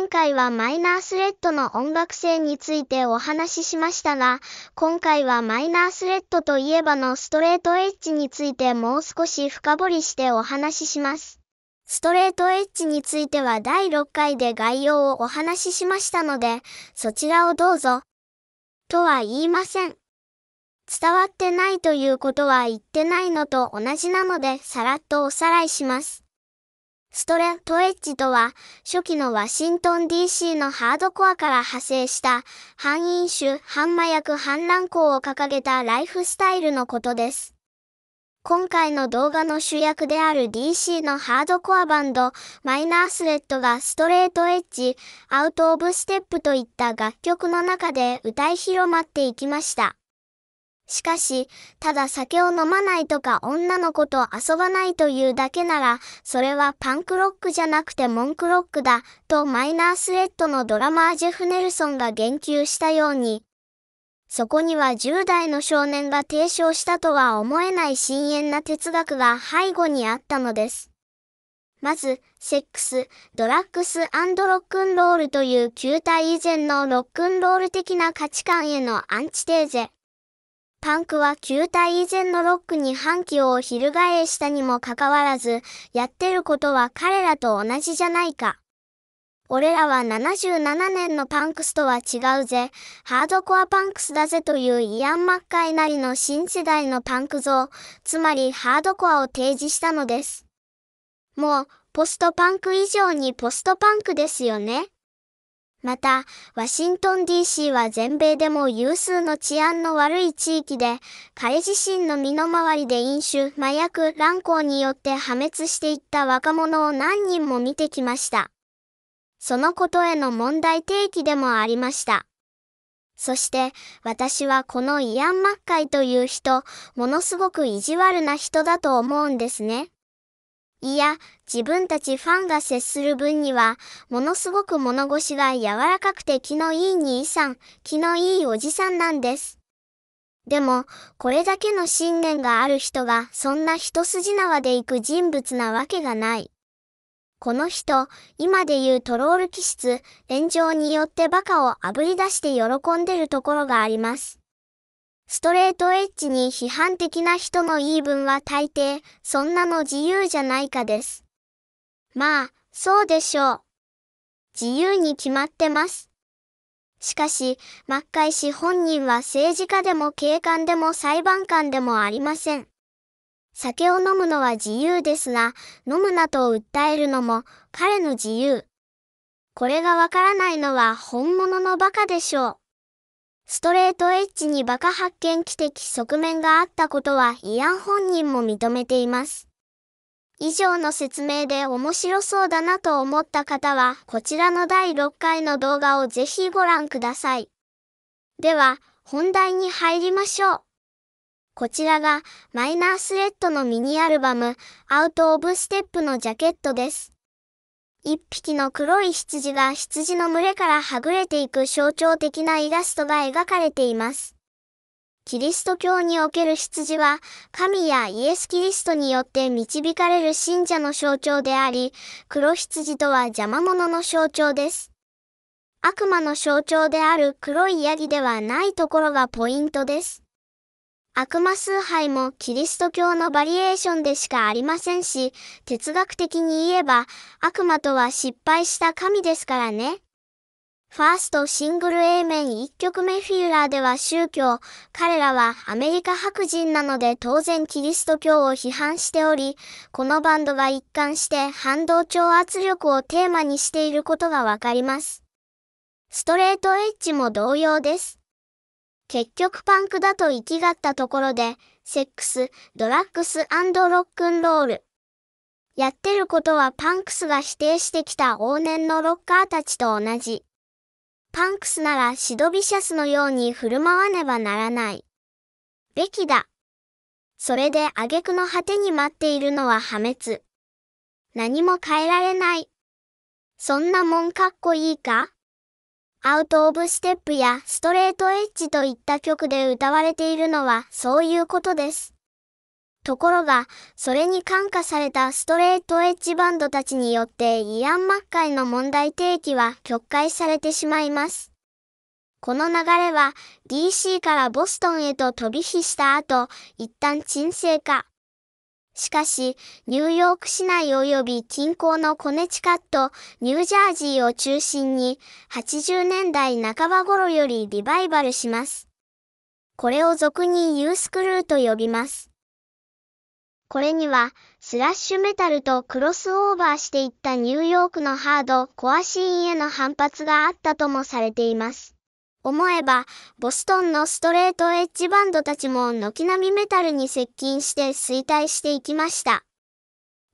前回はマイナースレッドの音楽性についてお話ししましたが、今回はマイナースレッドといえばのストレートエッジについてもう少し深掘りしてお話しします。ストレートエッジについては第6回で概要をお話ししましたので、そちらをどうぞ。とは言いません。伝わってないということは言ってないのと同じなので、さらっとおさらいします。ストレートエッジとは、初期のワシントン DC のハードコアから派生した、反飲酒、反麻薬、反乱行を掲げたライフスタイルのことです。今回の動画の主役である DC のハードコアバンド、マイナースレッドがストレートエッジ、アウトオブステップといった楽曲の中で歌い広まっていきました。しかし、ただ酒を飲まないとか女の子と遊ばないというだけなら、それはパンクロックじゃなくてモンクロックだ、とマイナースレッドのドラマージェフ・ネルソンが言及したように、そこには10代の少年が提唱したとは思えない深淵な哲学が背後にあったのです。まず、セックス、ドラッグスロックンロールという旧体以前のロックンロール的な価値観へのアンチテーゼ。パンクは旧体以前のロックに反旗を翻したにもかかわらず、やってることは彼らと同じじゃないか。俺らは77年のパンクスとは違うぜ、ハードコアパンクスだぜというイアン・マッカイなりの新世代のパンク像、つまりハードコアを提示したのです。もう、ポストパンク以上にポストパンクですよね。また、ワシントン DC は全米でも有数の治安の悪い地域で、彼自身の身の回りで飲酒、麻薬、乱行によって破滅していった若者を何人も見てきました。そのことへの問題提起でもありました。そして私はこのイアン・マッカイという人、ものすごく意地悪な人だと思うんですね。いや、自分たちファンが接する分には、ものすごく物腰が柔らかくて気のいい兄さん、気のいいおじさんなんです。でも、これだけの信念がある人が、そんな一筋縄で行く人物なわけがない。この人、今で言うトロール気質、炎上によってバカをあぶり出して喜んでるところがあります。ストレートエッジに批判的な人の言い分は大抵、そんなの自由じゃないかです。まあ、そうでしょう。自由に決まってます。しかし、真っカイ本人は政治家でも警官でも裁判官でもありません。酒を飲むのは自由ですが、飲むなと訴えるのも彼の自由。これがわからないのは本物のバカでしょう。ストレートエッジにバカ発見奇的側面があったことはイアン本人も認めています。以上の説明で面白そうだなと思った方は、こちらの第6回の動画をぜひご覧ください。では、本題に入りましょう。こちらがマイナースレッドのミニアルバム、アウト・オブ・ステップのジャケットです。一匹の黒い羊が羊の群れからはぐれていく象徴的なイラストが描かれています。キリスト教における羊は、神やイエス・キリストによって導かれる信者の象徴であり、黒羊とは邪魔者の象徴です。悪魔の象徴である黒いヤギではないところがポイントです。悪魔崇拝もキリスト教のバリエーションでしかありませんし、哲学的に言えば、悪魔とは失敗した神ですからね。ファーストシングル A 面1曲目フィーラーでは宗教、彼らはアメリカ白人なので当然キリスト教を批判しており、このバンドが一貫して反動調圧力をテーマにしていることがわかります。ストレートエッジも同様です。結局パンクだと生きがったところで、セックス、ドラッグスロックンロール。やってることはパンクスが否定してきた往年のロッカーたちと同じ。パンクスならシドビシャスのように振る舞わねばならない。べきだ。それで挙句の果てに待っているのは破滅。何も変えられない。そんなもんかっこいいかアウト・オブ・ステップやストレート・エッジといった曲で歌われているのはそういうことです。ところが、それに感化されたストレートエッジバンドたちによってイアン・マッカイの問題提起は曲解されてしまいます。この流れは DC からボストンへと飛び火した後、一旦沈静化。しかし、ニューヨーク市内及び近郊のコネチカット、ニュージャージーを中心に、80年代半ば頃よりリバイバルします。これを俗にユースクルーと呼びます。これには、スラッシュメタルとクロスオーバーしていったニューヨークのハード、コアシーンへの反発があったともされています。思えば、ボストンのストレートエッジバンドたちも軒並みメタルに接近して衰退していきました。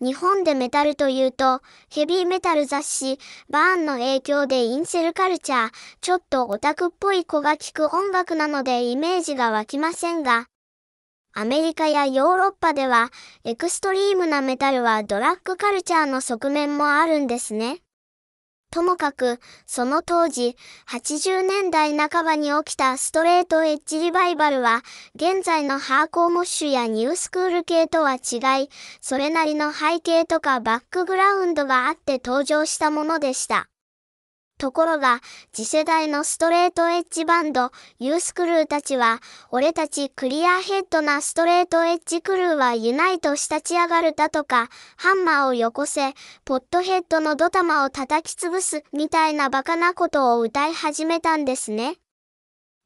日本でメタルというと、ヘビーメタル雑誌、バーンの影響でインセルカルチャー、ちょっとオタクっぽい子が聴く音楽なのでイメージが湧きませんが、アメリカやヨーロッパでは、エクストリームなメタルはドラッグカルチャーの側面もあるんですね。ともかく、その当時、80年代半ばに起きたストレートエッジリバイバルは、現在のハーコーモッシュやニュースクール系とは違い、それなりの背景とかバックグラウンドがあって登場したものでした。ところが、次世代のストレートエッジバンド、ユースクルーたちは、俺たちクリアヘッドなストレートエッジクルーはユナイトしたち上がるだとか、ハンマーをよこせ、ポットヘッドのドタマを叩き潰す、みたいなバカなことを歌い始めたんですね。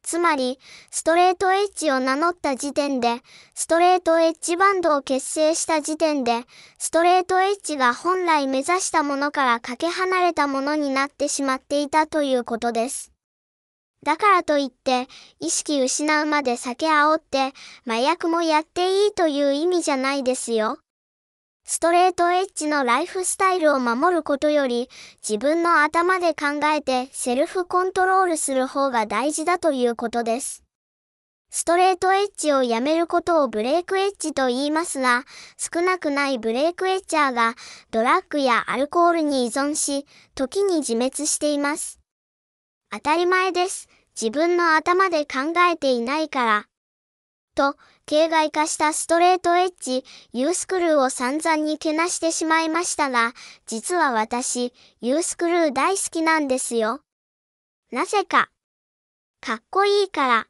つまり、ストレートエッジを名乗った時点で、ストレートエッジバンドを結成した時点で、ストレートエッジが本来目指したものからかけ離れたものになってしまっていたということです。だからといって、意識失うまで酒煽って、麻薬もやっていいという意味じゃないですよ。ストレートエッジのライフスタイルを守ることより、自分の頭で考えてセルフコントロールする方が大事だということです。ストレートエッジをやめることをブレイクエッジと言いますが、少なくないブレイクエッチャーがドラッグやアルコールに依存し、時に自滅しています。当たり前です。自分の頭で考えていないから、と、形骸化したストレートエッジ、ユースクルーを散々にけなしてしまいましたが、実は私、ユースクルー大好きなんですよ。なぜか。かっこいいから。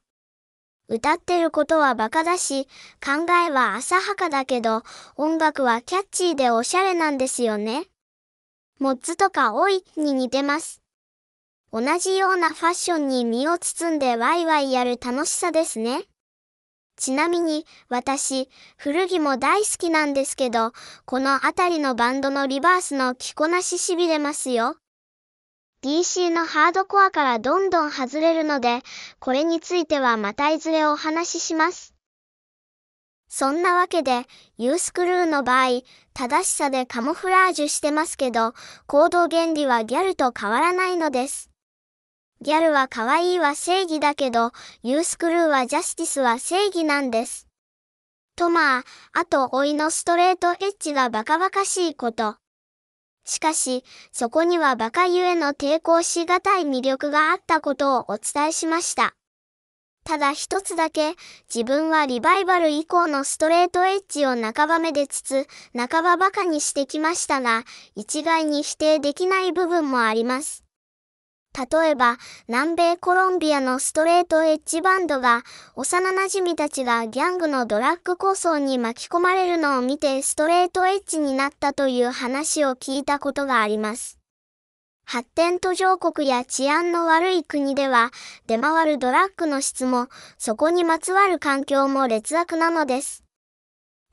歌ってることはバカだし、考えは浅はかだけど、音楽はキャッチーでおしゃれなんですよね。モッズとかおい、に似てます。同じようなファッションに身を包んでワイワイやる楽しさですね。ちなみに、私、古着も大好きなんですけど、この辺りのバンドのリバースの着こなししびれますよ。DC のハードコアからどんどん外れるので、これについてはまたいずれお話しします。そんなわけで、ユースクルーの場合、正しさでカモフラージュしてますけど、行動原理はギャルと変わらないのです。ギャルは可愛いは正義だけど、ユースクルーはジャスティスは正義なんです。とまあ、あと老いのストレートエッジがバカバカしいこと。しかし、そこにはバカゆえの抵抗しがたい魅力があったことをお伝えしました。ただ一つだけ、自分はリバイバル以降のストレートエッジを半ばめでつつ、半ばバカにしてきましたが、一概に否定できない部分もあります。例えば、南米コロンビアのストレートエッジバンドが、幼馴染たちがギャングのドラッグ構想に巻き込まれるのを見てストレートエッジになったという話を聞いたことがあります。発展途上国や治安の悪い国では、出回るドラッグの質も、そこにまつわる環境も劣悪なのです。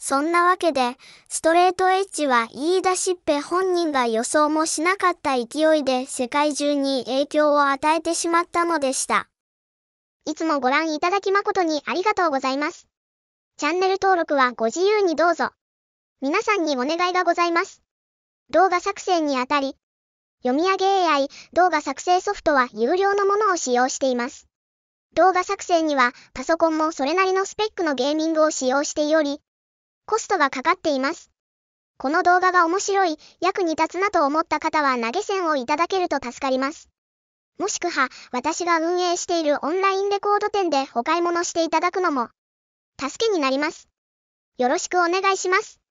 そんなわけで、ストレートエッジは言い出しっぺ本人が予想もしなかった勢いで世界中に影響を与えてしまったのでした。いつもご覧いただき誠にありがとうございます。チャンネル登録はご自由にどうぞ。皆さんにお願いがございます。動画作成にあたり、読み上げ AI 動画作成ソフトは有料のものを使用しています。動画作成にはパソコンもそれなりのスペックのゲーミングを使用しており、コストがかかっています。この動画が面白い、役に立つなと思った方は投げ銭をいただけると助かります。もしくは、私が運営しているオンラインレコード店でお買い物していただくのも、助けになります。よろしくお願いします。